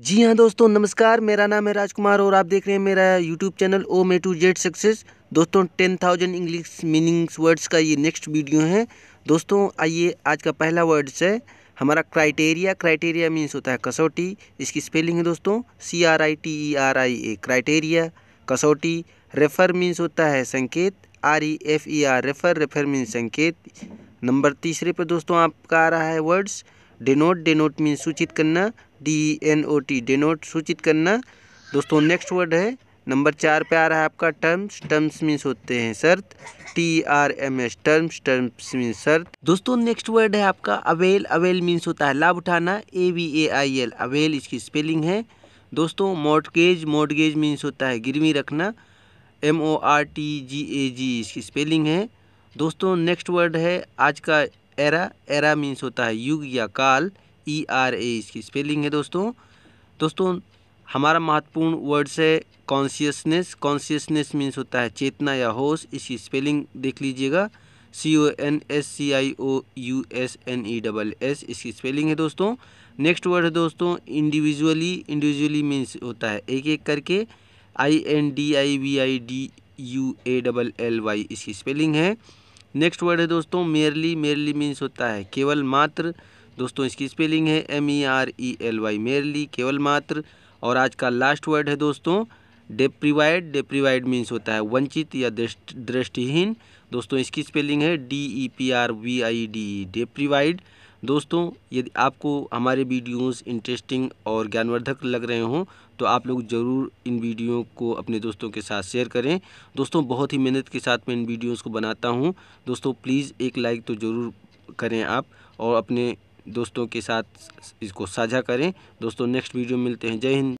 जी हाँ दोस्तों नमस्कार मेरा नाम है राजकुमार और आप देख रहे हैं मेरा यूट्यूब चैनल ओ मे टू जेड सक्सेस दोस्तों ten thousand English meanings words का ये नेक्स्ट वीडियो है दोस्तों आइए आज का पहला वर्ड्स है हमारा क्राइटेरिया क्राइटेरिया मीन्स होता है कसौटी इसकी स्पेलिंग है दोस्तों C R I T E R I A criteria कसौटी रेफर मीन्स होता है संकेत R E F E R refer refer means संकेत नंबर तीसरे पर दोस्तों आपका आ रहा है वर्ड्स डिनोट डिनोट मीन्स सूचित करना D N O T denote सूचित करना दोस्तों नेक्स्ट वर्ड है नंबर चार पे आ रहा है आपका टर्म्स टर्म्स मीन्स होते हैं शर्त T R M S terms terms means शर्त दोस्तों नेक्स्ट वर्ड है आपका अवेल अवेल मीन्स होता है लाभ उठाना A V A I L avail इसकी स्पेलिंग है दोस्तों मोटगेज मोटगेज मीन्स होता है गिरवी रखना M O R T G A G इसकी स्पेलिंग है दोस्तों नेक्स्ट वर्ड है आज का एरा एरा मीन्स होता है युग या काल ई आर ए इसकी स्पेलिंग है दोस्तों दोस्तों हमारा महत्वपूर्ण वर्ड्स है कॉन्शियसनेस कॉन्शियसनेस मीन्स होता है चेतना या होश इसकी स्पेलिंग देख लीजिएगा C O N S C I O U S N E double S इसकी स्पेलिंग है दोस्तों नेक्स्ट वर्ड है दोस्तों इंडिविजुअली इंडिविजुअली मीन्स होता है एक एक करके I N D I V I D U A double L Y इसकी स्पेलिंग है नेक्स्ट वर्ड है दोस्तों मेयरली मेयरली मीन्स होता है केवल मात्र दोस्तों इसकी स्पेलिंग है M E R E L Y merely केवल मात्र और आज का लास्ट वर्ड है दोस्तों डेप्रीवाइड डेप्रीवाइड मीन्स होता है वंचित या दृष्टिहीन दोस्तों इसकी स्पेलिंग है D E P R V I D E deprived दोस्तों यदि आपको हमारे वीडियोस इंटरेस्टिंग और ज्ञानवर्धक लग रहे हों तो आप लोग ज़रूर इन वीडियो को अपने दोस्तों के साथ शेयर करें दोस्तों बहुत ही मेहनत के साथ मैं इन वीडियोस को बनाता हूं दोस्तों प्लीज़ एक लाइक तो ज़रूर करें आप और अपने दोस्तों के साथ इसको साझा करें दोस्तों नेक्स्ट वीडियो मिलते हैं जय हिंद